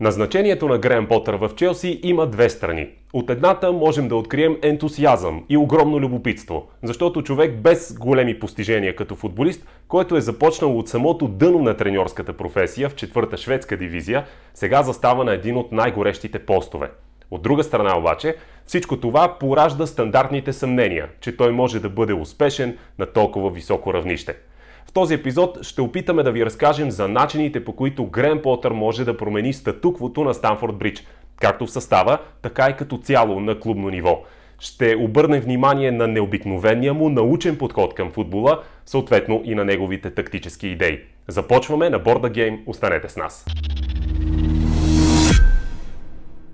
Назначението на Грен Потър в Челси има две страни. От едната можем да открием ентусиазъм и огромно любопитство, защото човек без големи постижения като футболист, който е започнал от самото дъно на треньорската професия в четвърта шведска дивизия, сега застава на един от най-горещите постове. От друга страна обаче, всичко това поражда стандартните съмнения, че той може да бъде успешен на толкова високо равнище – в този епизод ще опитаме да ви разкажем за начините по които Грен Потър може да промени статуквото на Станфорд Бридж, както в състава, така и като цяло на клубно ниво. Ще обърнем внимание на необикновения му научен подход към футбола, съответно и на неговите тактически идеи. Започваме на борда гейм. Останете с нас!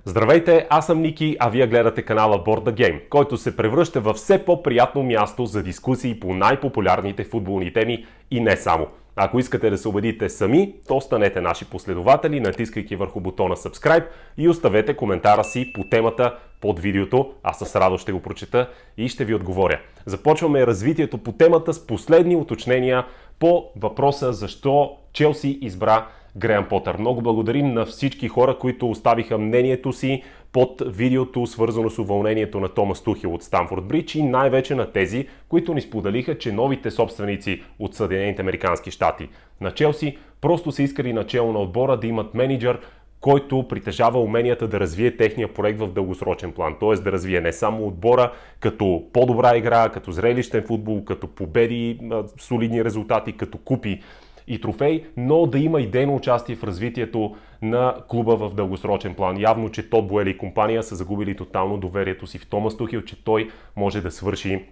Здравейте, аз съм Ники, а вие гледате канала Borda Game, който се превръща в все по-приятно място за дискусии по най-популярните футболни теми и не само. Ако искате да се убедите сами, то станете наши последователи, натискайки върху бутона Subscribe и оставете коментара си по темата под видеото. Аз с радост ще го прочета и ще ви отговоря. Започваме развитието по темата с последни уточнения по въпроса защо Челси избра Греъм Потър. Много благодарим на всички хора, които оставиха мнението си под видеото, свързано с уволнението на Томас Тухил от Станфорд Бридж и най-вече на тези, които ни споделиха, че новите собственици от Съединените Американски щати на Челси просто са искали начало на отбора да имат менеджер, който притежава уменията да развие техния проект в дългосрочен план. Т.е. да развие не само отбора като по-добра игра, като зрелищен футбол, като победи, солидни резултати, като купи и трофей, но да има идейно участие в развитието на клуба в дългосрочен план. Явно, че Тод Буели и компания са загубили тотално доверието си в Томас Тухил, че той може да свърши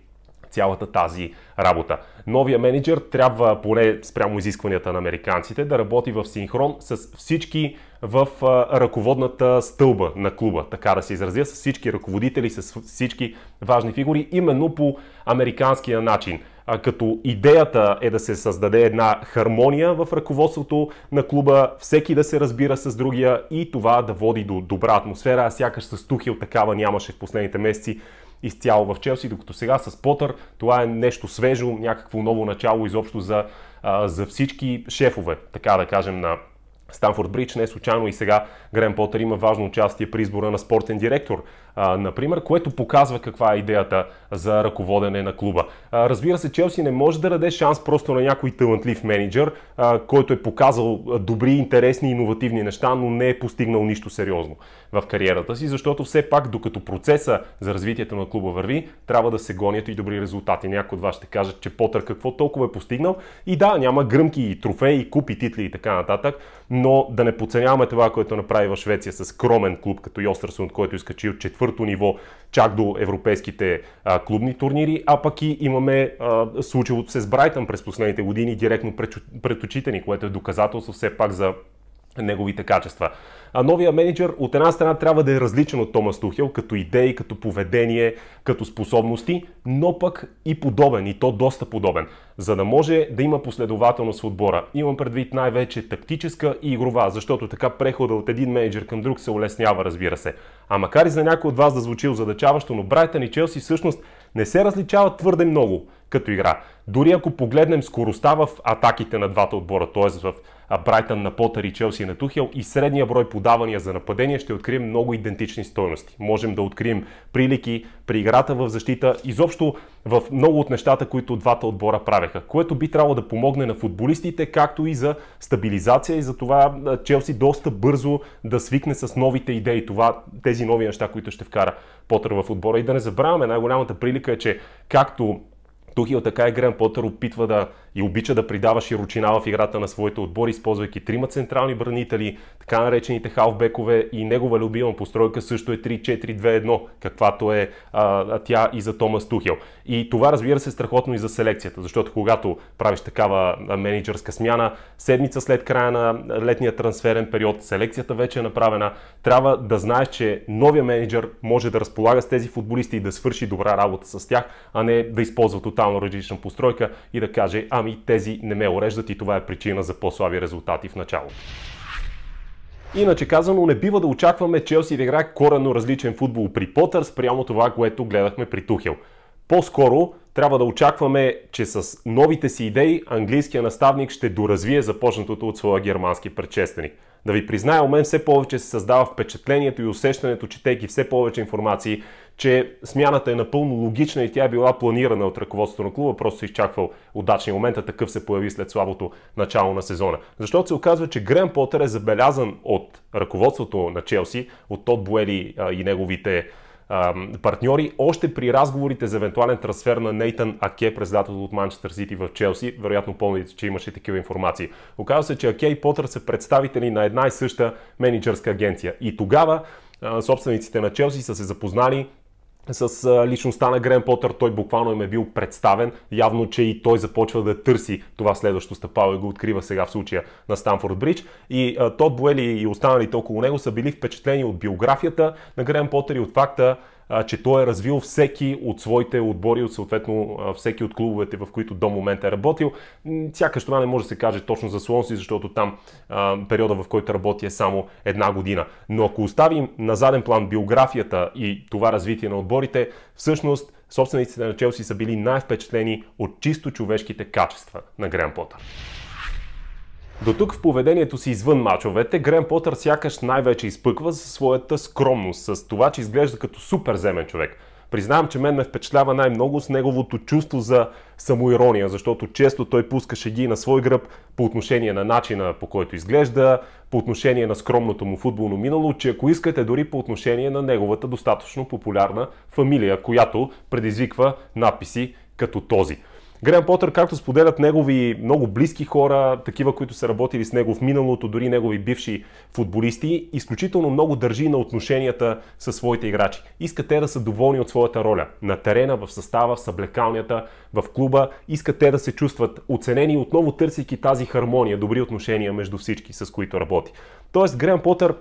цялата тази работа. Новия менеджер трябва, поне спрямо изискванията на американците, да работи в синхрон с всички в ръководната стълба на клуба, така да се изразя, с всички ръководители, с всички важни фигури, именно по американския начин – а, като идеята е да се създаде една хармония в ръководството на клуба, всеки да се разбира с другия и това да води до добра атмосфера. А сякаш с Тухил такава нямаше в последните месеци изцяло в Челси, докато сега с Потър това е нещо свежо, някакво ново начало изобщо за, а, за всички шефове, така да кажем, на Станфорд Бридж. Не случайно и сега Грен Потър има важно участие при избора на спортен директор например, което показва каква е идеята за ръководене на клуба. разбира се, Челси не може да даде шанс просто на някой талантлив менеджер, който е показал добри, интересни, иновативни неща, но не е постигнал нищо сериозно в кариерата си, защото все пак, докато процеса за развитието на клуба върви, трябва да се гонят и добри резултати. Някои от вас ще кажат, че Потър какво толкова е постигнал. И да, няма гръмки и трофеи, купи, титли и така нататък, но да не подценяваме това, което направи в Швеция с скромен клуб като Йостерсон, който изкачи е от четвърто ниво, чак до европейските а, клубни турнири, а пък и имаме случилото се с Брайтън през последните години директно пред, пред очите ни, което е доказателство все пак за неговите качества. А новия менеджер от една страна трябва да е различен от Томас Тухел като идеи, като поведение, като способности, но пък и подобен, и то доста подобен, за да може да има последователност в отбора. Имам предвид най-вече тактическа и игрова, защото така прехода от един менеджер към друг се улеснява, разбира се. А макар и за някой от вас да звучи озадачаващо, но Брайтън и Челси всъщност не се различават твърде много като игра. Дори ако погледнем скоростта в атаките на двата отбора, т.е. в Брайтън на Потър и Челси на Тухел и средния брой подавания за нападение ще открием много идентични стоености. Можем да открием прилики при играта в защита, изобщо в много от нещата, които двата отбора правеха, което би трябвало да помогне на футболистите, както и за стабилизация и за това Челси доста бързо да свикне с новите идеи, това, тези нови неща, които ще вкара Потър в отбора. И да не забравяме, най-голямата прилика е, че както Тухил, така и Грен Потър опитва да и обича да придава широчина в играта на своите отбори, използвайки трима централни бранители, така наречените халфбекове и негова любима постройка също е 3-4-2-1, каквато е а, тя и за Томас Тухел. И това разбира се е страхотно и за селекцията, защото когато правиш такава менеджерска смяна, седмица след края на летния трансферен период, селекцията вече е направена, трябва да знаеш, че новия менеджер може да разполага с тези футболисти и да свърши добра работа с тях, а не да използва тотално различна постройка и да каже, а и ами, тези не ме уреждат и това е причина за по-слаби резултати в началото. Иначе казано, не бива да очакваме Челси да играе коренно различен футбол при Потър спрямо това, което гледахме при Тухел. По-скоро трябва да очакваме, че с новите си идеи английския наставник ще доразвие започнатото от своя германски предшественик. Да ви призная, у мен все повече се създава впечатлението и усещането, четейки все повече информации, че смяната е напълно логична и тя е била планирана от ръководството на клуба, просто се изчаквал удачния момент, а такъв се появи след слабото начало на сезона. Защото се оказва, че Грен Потър е забелязан от ръководството на Челси, от Тод Буели и неговите партньори, още при разговорите за евентуален трансфер на Нейтан Аке през лятото от Манчестър Сити в Челси. Вероятно помните, че имаше такива информации. Оказва се, че Аке и Потър са представители на една и съща менеджерска агенция. И тогава собствениците на Челси са се запознали с личността на Грен Потър той буквално им е бил представен. Явно, че и той започва да търси това следващо стъпало и го открива сега в случая на Станфорд Бридж. И Тод Буели и останалите около него са били впечатлени от биографията на Грен Потър и от факта, че той е развил всеки от своите отбори, от съответно всеки от клубовете, в които до момента е работил. Сякаш това не може да се каже точно за Слонси, защото там а, периода, в който работи е само една година. Но ако оставим на заден план биографията и това развитие на отборите, всъщност собствениците на Челси са били най-впечатлени от чисто човешките качества на Грен Потър. До тук в поведението си извън мачовете, Грен Потър сякаш най-вече изпъква със своята скромност, с това, че изглежда като суперземен човек. Признавам, че мен ме впечатлява най-много с неговото чувство за самоирония, защото често той пуска шеги на свой гръб по отношение на начина по който изглежда, по отношение на скромното му футболно минало, че ако искате дори по отношение на неговата достатъчно популярна фамилия, която предизвиква надписи като този. Грен Потър, както споделят негови много близки хора, такива, които са работили с него в миналото, дори негови бивши футболисти, изключително много държи на отношенията със своите играчи. Иска те да са доволни от своята роля на терена, в състава, в съблекалнията, в клуба. Иска те да се чувстват оценени, отново търсейки тази хармония, добри отношения между всички, с които работи. Тоест, Грен Потър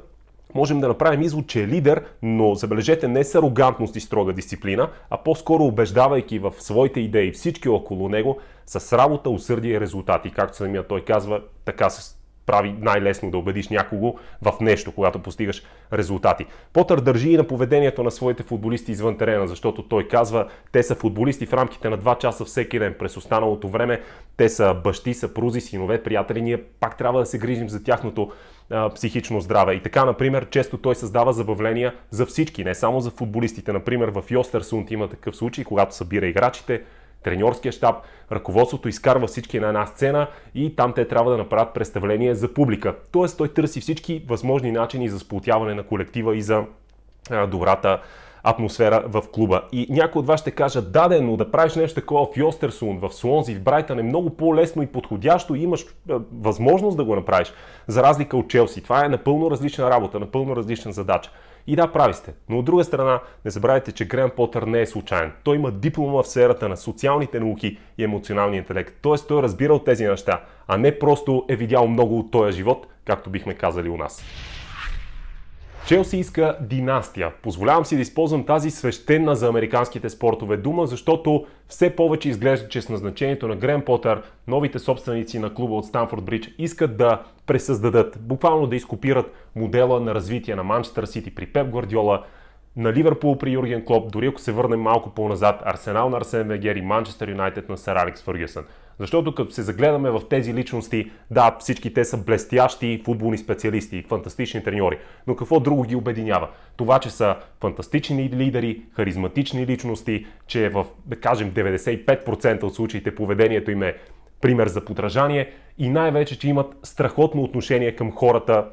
можем да направим извод, че е лидер, но забележете не с арогантност и строга дисциплина, а по-скоро убеждавайки в своите идеи всички около него с работа, усърдие и резултати. Както самия той казва, така се прави най-лесно да убедиш някого в нещо, когато постигаш резултати. Потър държи и на поведението на своите футболисти извън терена, защото той казва, те са футболисти в рамките на 2 часа всеки ден. През останалото време те са бащи, съпрузи, синове, приятели. Ние пак трябва да се грижим за тяхното а, психично здраве. И така, например, често той създава забавления за всички, не само за футболистите. Например, в Йостерсунд има такъв случай, когато събира играчите, треньорския щаб, ръководството изкарва всички на една сцена и там те трябва да направят представление за публика. Тоест той търси всички възможни начини за сплотяване на колектива и за добрата атмосфера в клуба. И някои от вас ще кажат, да, да, но да правиш нещо такова в Йостерсун, в Слонзи, в Брайтън е много по-лесно и подходящо и имаш е, възможност да го направиш, за разлика от Челси. Това е напълно различна работа, напълно различна задача. И да, прави сте. Но от друга страна, не забравяйте, че Грен Потър не е случайен. Той има диплома в сферата на социалните науки и емоционалния интелект. Тоест той е разбирал тези неща, а не просто е видял много от този живот, както бихме казали у нас. Челсийска династия. Позволявам си да използвам тази свещена за американските спортове дума, защото все повече изглежда, че с назначението на Грен Потър новите собственици на клуба от Станфорд Бридж искат да пресъздадат, буквално да изкопират модела на развитие на Манчестър Сити при Пеп Гвардиола, на Ливърпул при Юрген Клоп, дори ако се върнем малко по-назад, Арсенал на Арсен Вегер и Манчестър Юнайтед на Сър Алекс Фъргюсън. Защото като се загледаме в тези личности, да, всички те са блестящи футболни специалисти, фантастични треньори, но какво друго ги обединява? Това, че са фантастични лидери, харизматични личности, че в, да кажем, 95% от случаите поведението им е пример за подражание и най-вече, че имат страхотно отношение към хората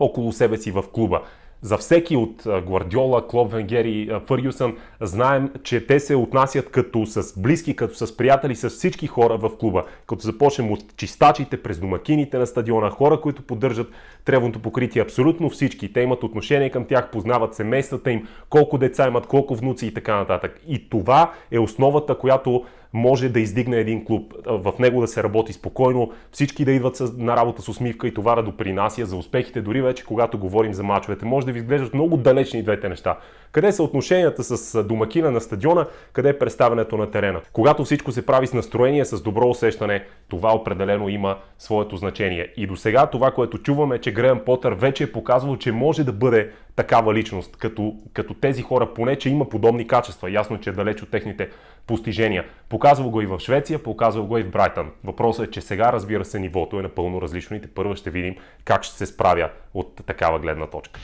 около себе си в клуба. За всеки от Гвардиола, Клоп Венгери, Фъргюсън, знаем, че те се отнасят като с близки, като с приятели, с всички хора в клуба. Като започнем от чистачите, през домакините на стадиона, хора, които поддържат тревното покритие, абсолютно всички. Те имат отношение към тях, познават семействата им, колко деца имат, колко внуци и така нататък. И това е основата, която може да издигне един клуб, в него да се работи спокойно, всички да идват на работа с усмивка и това да допринася за успехите, дори вече когато говорим за мачовете. Може да ви изглеждат много далечни двете неща. Къде са отношенията с домакина на стадиона, къде е представенето на терена. Когато всичко се прави с настроение, с добро усещане, това определено има своето значение. И до сега това, което чуваме, е, че Греъм Потър вече е показвал, че може да бъде такава личност, като, като тези хора, поне че има подобни качества. Ясно, че е далеч от техните постижения. Показвал го и в Швеция, показвал го и в Брайтън. Въпросът е, че сега, разбира се, нивото е напълно различно и те първо ще видим как ще се справя от такава гледна точка.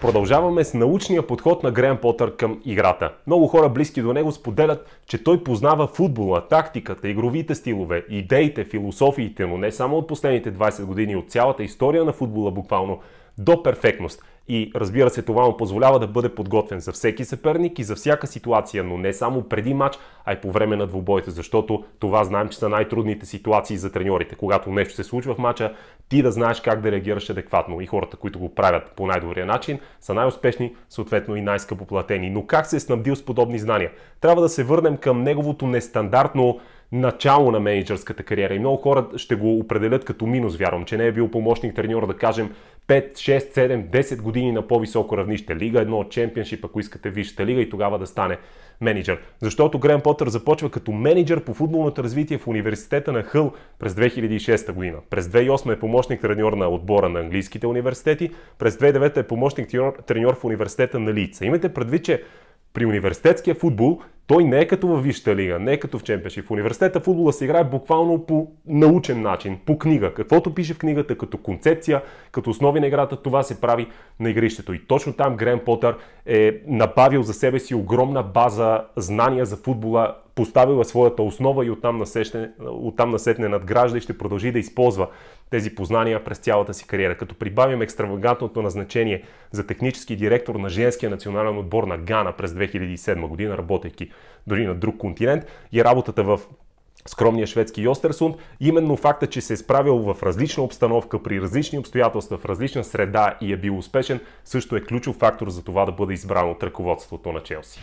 Продължаваме с научния подход на Грен Потър към играта. Много хора близки до него споделят, че той познава футбола, тактиката, игровите стилове, идеите, философиите му, не само от последните 20 години, от цялата история на футбола буквално, до перфектност. И разбира се, това му позволява да бъде подготвен за всеки съперник и за всяка ситуация, но не само преди матч, а и по време на двубоите, защото това знаем, че са най-трудните ситуации за треньорите. Когато нещо се случва в матча, ти да знаеш как да реагираш адекватно и хората, които го правят по най-добрия начин, са най-успешни, съответно и най-скъпоплатени. Но как се е снабдил с подобни знания? Трябва да се върнем към неговото нестандартно начало на менеджерската кариера. И много хора ще го определят като минус, вярвам, че не е бил помощник треньор, да кажем, 5, 6, 7, 10 години на по-високо равнище. Лига 1, чемпионшип, ако искате вижте лига и тогава да стане менеджер. Защото Грен Потър започва като менеджер по футболното развитие в университета на Хъл през 2006 година. През 2008 е помощник треньор на отбора на английските университети, през 2009 е помощник треньор в университета на Лица. Имайте предвид, че при университетския футбол той не е като във Висшата лига, не е като в Чемпеши. В университета футбола се играе буквално по научен начин, по книга. Каквото пише в книгата, като концепция, като основи на играта, това се прави на игрището. И точно там Грен Потър е набавил за себе си огромна база знания за футбола, поставила своята основа и оттам насетне, оттам насетне надгражда и ще продължи да използва тези познания през цялата си кариера. Като прибавим екстравагантното назначение за технически директор на женския национален отбор на Гана през 2007 година, работейки дори на друг континент и работата в скромния шведски Йостерсунд, именно факта, че се е справил в различна обстановка, при различни обстоятелства, в различна среда и е бил успешен, също е ключов фактор за това да бъде избран от ръководството на Челси.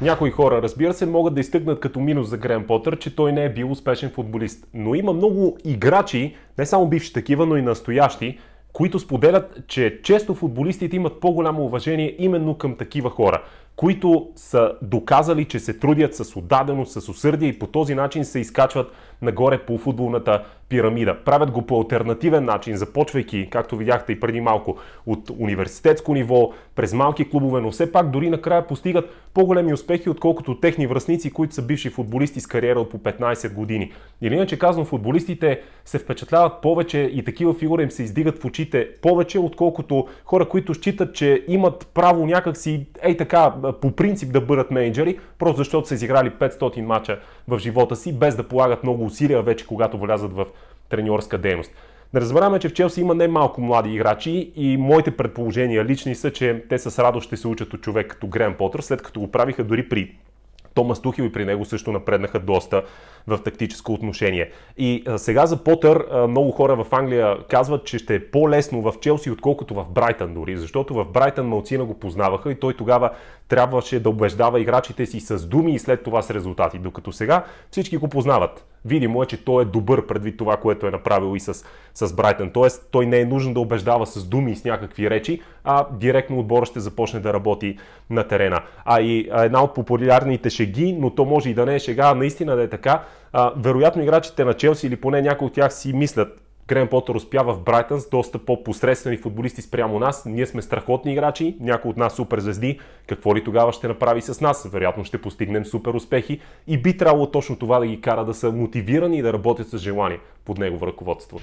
Някои хора, разбира се, могат да изтъкнат като минус за Грен Потър, че той не е бил успешен футболист. Но има много играчи, не само бивши такива, но и настоящи, които споделят, че често футболистите имат по-голямо уважение именно към такива хора, които са доказали, че се трудят с отдаденост, с усърдие и по този начин се изкачват нагоре по футболната пирамида. Правят го по альтернативен начин, започвайки, както видяхте и преди малко, от университетско ниво, през малки клубове, но все пак дори накрая постигат по-големи успехи, отколкото техни връзници, които са бивши футболисти с кариера от по 15 години. Или иначе казвам, футболистите се впечатляват повече и такива фигури им се издигат в очите повече, отколкото хора, които считат, че имат право някакси, ей така, по принцип да бъдат менеджери, просто защото са изиграли 500 мача в живота си, без да полагат много усилия вече, когато влязат в треньорска дейност. Не разбираме, че в Челси има немалко млади играчи и моите предположения лични са, че те с радост ще се учат от човек като Грен Потър, след като го правиха дори при Томас Тухил и при него също напреднаха доста в тактическо отношение. И сега за Потър много хора в Англия казват, че ще е по-лесно в Челси, отколкото в Брайтън дори, защото в Брайтън малцина го познаваха и той тогава трябваше да убеждава играчите си с думи и след това с резултати, докато сега всички го познават. Видимо е, че той е добър предвид това, което е направил и с, с Брайтън. Тоест, той не е нужно да убеждава с думи и с някакви речи, а директно отбора ще започне да работи на терена. А и една от популярните шеги, но то може и да не е шега, а наистина да е така, а, вероятно играчите на Челси или поне някои от тях си мислят, Грен Потър успява в Брайтън с доста по-посредствени футболисти спрямо нас. Ние сме страхотни играчи, някои от нас суперзвезди. Какво ли тогава ще направи с нас? Вероятно ще постигнем супер успехи и би трябвало точно това да ги кара да са мотивирани и да работят с желание под негово ръководство.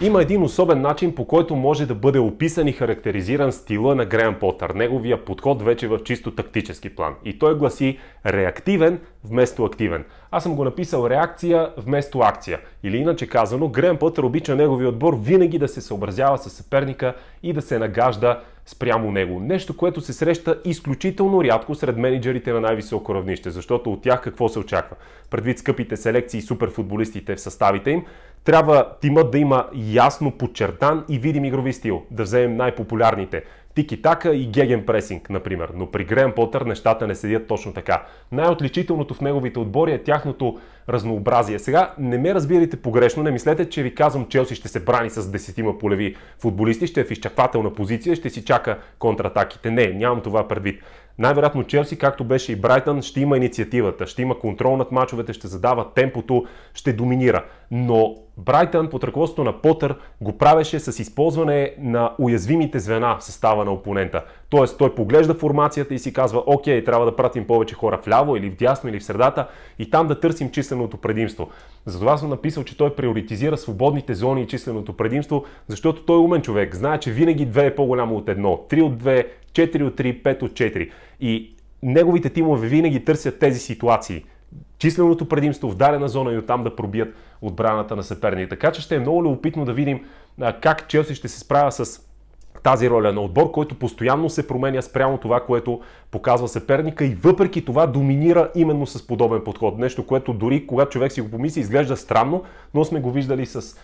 Има един особен начин, по който може да бъде описан и характеризиран стила на Греъм Потър, неговия подход вече е в чисто тактически план. И той гласи реактивен вместо активен. Аз съм го написал реакция вместо акция. Или иначе казано, Греъм Потър обича неговия отбор винаги да се съобразява с съперника и да се нагажда спрямо него. Нещо, което се среща изключително рядко сред менеджерите на най-високо равнище, защото от тях какво се очаква? Предвид скъпите селекции и суперфутболистите в съставите им, трябва тимът да има ясно подчертан и видим игрови стил. Да вземем най-популярните. Тики-така и геген пресинг, например. Но при Греъм Потър нещата не седят точно така. Най-отличителното в неговите отбори е тяхното разнообразие. Сега не ме разбирайте погрешно, не мислете, че ви казвам Челси ще се брани с десетима полеви футболисти, ще е в изчаквателна позиция, ще си чака контратаките. Не, нямам това предвид. Най-вероятно Челси, както беше и Брайтън, ще има инициативата, ще има контрол над мачовете, ще задава темпото, ще доминира. Но Брайтън под ръководството на Потър го правеше с използване на уязвимите звена в състава на опонента. Тоест той поглежда формацията и си казва, окей, трябва да пратим повече хора вляво или вдясно или в средата и там да търсим численото предимство. Затова съм написал, че той приоритизира свободните зони и численото предимство, защото той е умен човек. Знае, че винаги две е по-голямо от едно, три от две, 4 от 3, 5 от 4. И неговите тимове винаги търсят тези ситуации. Численото предимство в дадена зона и оттам да пробият отбраната на съперника. Така че ще е много любопитно да видим как Челси ще се справя с тази роля на отбор, който постоянно се променя спрямо това, което показва съперника и въпреки това доминира именно с подобен подход. Нещо, което дори когато човек си го помисли изглежда странно, но сме го виждали с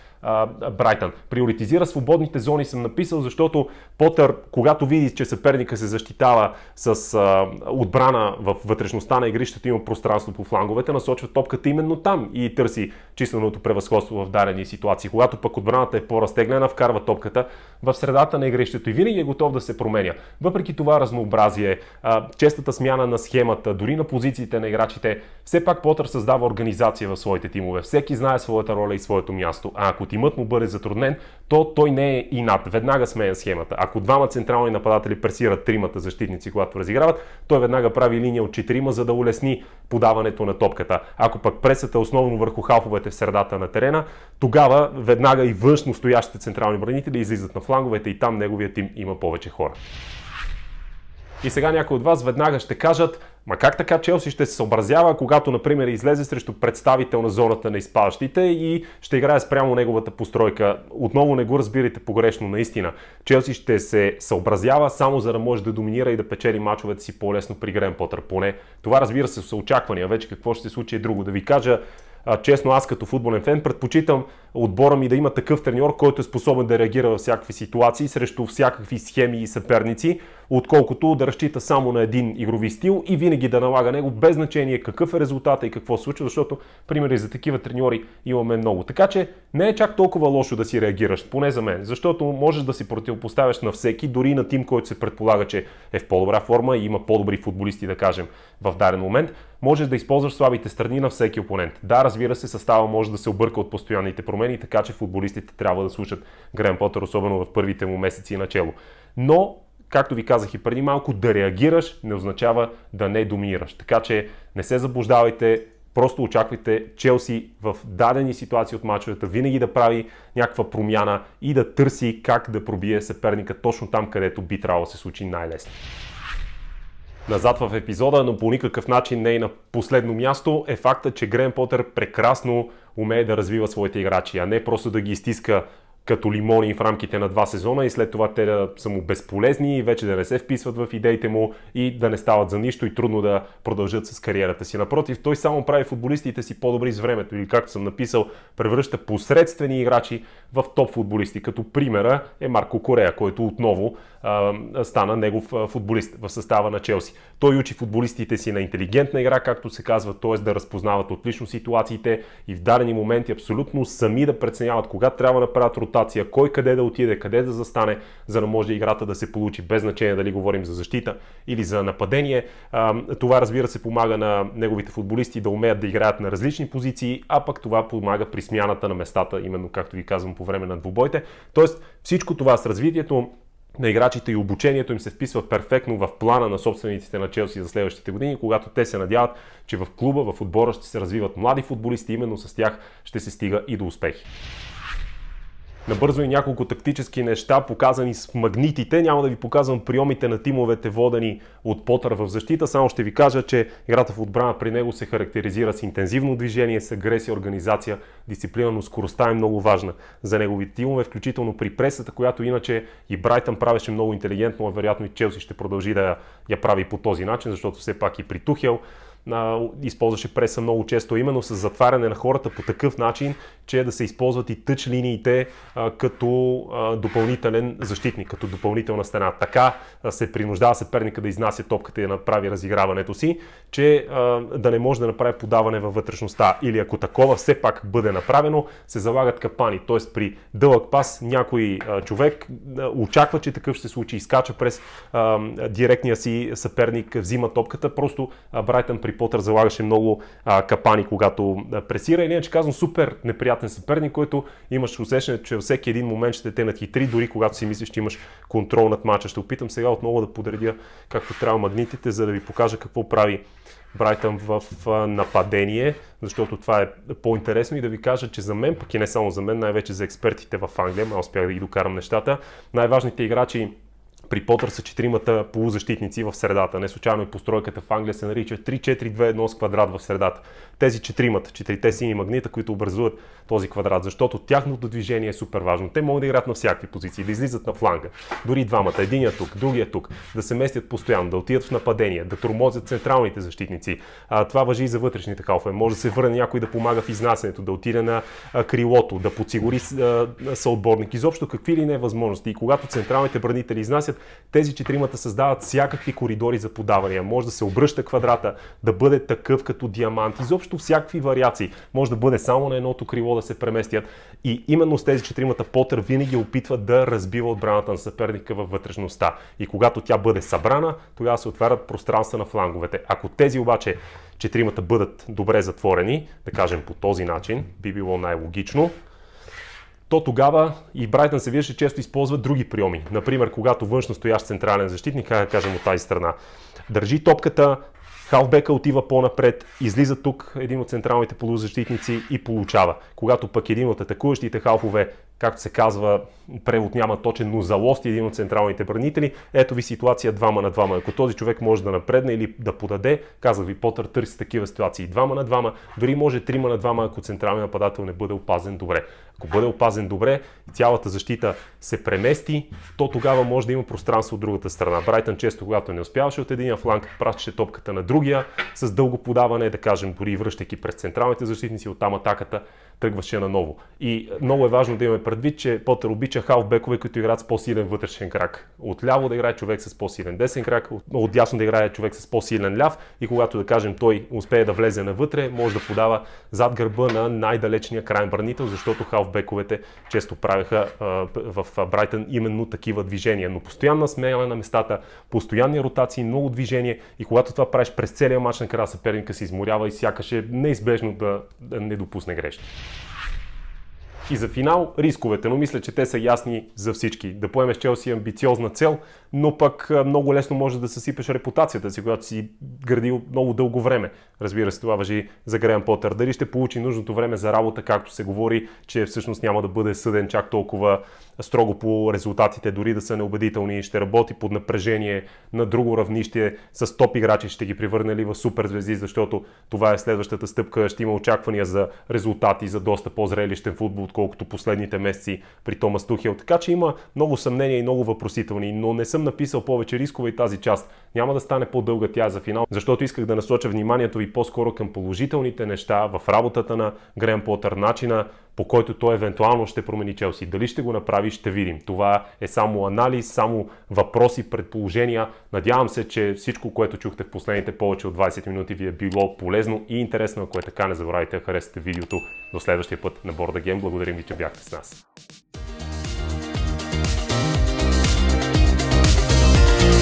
Брайтън. Приоритизира свободните зони съм написал, защото Потър, когато види, че Съперника се защитава с а, отбрана в вътрешността на игрището, има пространство по фланговете, насочва топката именно там и търси численото превъзходство в дадени ситуации. Когато пък отбраната е по-разтеглена, вкарва топката в средата на игрището и винаги е готов да се променя. Въпреки това разнообразие, а, честата смяна на схемата, дори на позициите на играчите, все пак Потър създава организация в своите тимове. Всеки знае своята роля и своето място. А ако имат му бъде затруднен, то той не е и над. Веднага смея схемата. Ако двама централни нападатели пресират тримата защитници, когато разиграват, той веднага прави линия от четирима, за да улесни подаването на топката. Ако пък пресата е основно върху халфовете в средата на терена, тогава веднага и външно стоящите централни бранители излизат на фланговете и там неговият им има повече хора. И сега някои от вас веднага ще кажат, Ма как така Челси ще се съобразява, когато, например, излезе срещу представител на зоната на изпадащите и ще играе спрямо неговата постройка? Отново не го разбирайте погрешно, наистина. Челси ще се съобразява само за да може да доминира и да печели мачовете си по-лесно при Грен Потър. Поне това разбира се са очаквания. Вече какво ще се случи е друго. Да ви кажа, честно аз като футболен фен предпочитам отбора ми да има такъв треньор, който е способен да реагира във всякакви ситуации, срещу всякакви схеми и съперници, отколкото да разчита само на един игрови стил и винаги да налага него, без значение какъв е резултата и какво се случва, защото примери за такива треньори имаме много. Така че не е чак толкова лошо да си реагираш, поне за мен, защото можеш да си противопоставяш на всеки, дори на тим, който се предполага, че е в по-добра форма и има по-добри футболисти, да кажем, в даден момент. Можеш да използваш слабите страни на всеки опонент. Да, разбира се, състава може да се обърка от постоянните промени промени, така че футболистите трябва да слушат Грен Потър, особено в първите му месеци начало. Но както ви казах и преди малко, да реагираш не означава да не доминираш. Така че не се заблуждавайте, просто очаквайте Челси в дадени ситуации от мачовете винаги да прави някаква промяна и да търси как да пробие съперника точно там, където би трябвало да се случи най-лесно назад в епизода, но по никакъв начин не и на последно място е факта, че Грен Потър прекрасно умее да развива своите играчи, а не просто да ги изтиска като лимони в рамките на два сезона и след това те да са му безполезни и вече да не се вписват в идеите му и да не стават за нищо и трудно да продължат с кариерата си. Напротив, той само прави футболистите си по-добри с времето или както съм написал, превръща посредствени играчи в топ футболисти. Като примера е Марко Корея, който отново стана негов футболист в състава на Челси. Той учи футболистите си на интелигентна игра, както се казва, т.е. да разпознават отлично ситуациите и в дадени моменти абсолютно сами да преценяват кога трябва да правят ротация, кой къде да отиде, къде да застане, за да може играта да се получи, без значение дали говорим за защита или за нападение. това разбира се помага на неговите футболисти да умеят да играят на различни позиции, а пък това помага при смяната на местата, именно както ви казвам по време на двубойте. Тоест всичко това с развитието на играчите и обучението им се вписва перфектно в плана на собствениците на Челси за следващите години, когато те се надяват, че в клуба, в отбора ще се развиват млади футболисти, именно с тях ще се стига и до успехи. Набързо и няколко тактически неща, показани с магнитите. Няма да ви показвам приемите на тимовете водени от Потър в защита, само ще ви кажа, че играта в отбрана при него се характеризира с интензивно движение, с агресия, организация, дисциплина, но скоростта е много важна за неговите тимове, включително при пресата, която иначе и Брайтън правеше много интелигентно, а вероятно и Челси ще продължи да я прави по този начин, защото все пак и при Тухел а, използваше преса много често, именно с затваряне на хората по такъв начин, че да се използват и тъч линиите а, като а, допълнителен защитник, като допълнителна стена. Така а, се принуждава съперника да изнася топката и да направи разиграването си, че а, да не може да направи подаване във вътрешността. Или ако такова все пак бъде направено, се залагат капани. Т.е. при дълъг пас някой а, човек а, очаква, че такъв ще се случи, изкача през а, директния си съперник, взима топката. Просто а, Брайтън при Хари Потър залагаше много а, капани, когато пресира. иначе казвам, супер неприятен съперник, който имаш усещането, че във всеки един момент ще те хитри, дори когато си мислиш, че имаш контрол над мача. Ще опитам сега отново да подредя както трябва магнитите, за да ви покажа какво прави Брайтън в нападение, защото това е по-интересно и да ви кажа, че за мен, пък и не само за мен, най-вече за експертите в Англия, ма успях да ги докарам нещата, най-важните играчи при Потър са четиримата полузащитници в средата. Не случайно и постройката в Англия се нарича 3-4-2-1 с квадрат в средата. Тези четиримата, четирите сини магнита, които образуват този квадрат, защото тяхното движение е супер важно. Те могат да играят на всякакви позиции, да излизат на фланга. Дори двамата, единия тук, другия тук, да се местят постоянно, да отидат в нападение, да тормозят централните защитници. А, това въжи и за вътрешните халфове. Може да се върне някой да помага в изнасянето, да отиде на а, крилото, да подсигури а, съотборник. Изобщо какви ли не е възможности. И когато централните бранители изнасят, тези четиримата създават всякакви коридори за подавания. Може да се обръща квадрата, да бъде такъв като диамант, изобщо всякакви вариации. Може да бъде само на едното крило да се преместят. И именно с тези четиримата Потър винаги опитва да разбива отбраната на съперника във вътрешността. И когато тя бъде събрана, тогава се отварят пространства на фланговете. Ако тези обаче четиримата бъдат добре затворени, да кажем по този начин, би било най-логично то тогава и Брайтън се виждаше често използва други приеми. Например, когато външно стоящ централен защитник, как да кажем от тази страна, държи топката, халфбека отива по-напред, излиза тук един от централните полузащитници и получава. Когато пък един от атакуващите халфове както се казва, превод няма точен, но за лост е един от централните бранители. Ето ви ситуация двама на двама. Ако този човек може да напредне или да подаде, казах ви, Потър търси такива ситуации. Двама на двама, дори може трима на двама, ако централният нападател не бъде опазен добре. Ако бъде опазен добре, цялата защита се премести, то тогава може да има пространство от другата страна. Брайтън често, когато не успяваше от единия фланг, пращаше топката на другия с дълго подаване, да кажем, дори връщайки през централните защитници, оттам атаката тръгваше наново. И е, много е важно да имаме предвид, че Потър обича халфбекове, които играят с по-силен вътрешен крак. От ляво да играе човек с по-силен десен крак, от, дясно да играе човек с по-силен ляв и когато да кажем той успее да влезе навътре, може да подава зад гърба на най-далечния крайен бранител, защото халфбековете често правеха а, е, в е, Брайтън именно такива движения. Но постоянна смяна на местата, постоянни ротации, много движение и когато това правиш през целия матч на Краса Перника се изморява и сякаш е неизбежно да не допусне грешки. И за финал рисковете, но мисля, че те са ясни за всички. Да поемеш Челси е амбициозна цел, но пък много лесно може да съсипеш репутацията си, която си градил много дълго време. Разбира се, това въжи за Греъм Потър. Дали ще получи нужното време за работа, както се говори, че всъщност няма да бъде съден чак толкова строго по резултатите, дори да са неубедителни, ще работи под напрежение на друго равнище, с топ играчи ще ги превърне ли в суперзвезди, защото това е следващата стъпка, ще има очаквания за резултати, за доста по-зрелищен футбол, отколкото последните месеци при Томас Тухел. Така че има много съмнения и много въпросителни, но не съм написал повече рискове и тази част няма да стане по-дълга тя за финал, защото исках да насоча вниманието ви по-скоро към положителните неща в работата на Грем Потър, начина по който той евентуално ще промени Челси. Дали ще го направи, ще видим. Това е само анализ, само въпроси, предположения. Надявам се, че всичко, което чухте в последните повече от 20 минути ви е било полезно и интересно. Ако е така, не забравяйте да харесате видеото. До следващия път на Борда Гейм. Благодарим ви, че бяхте с нас.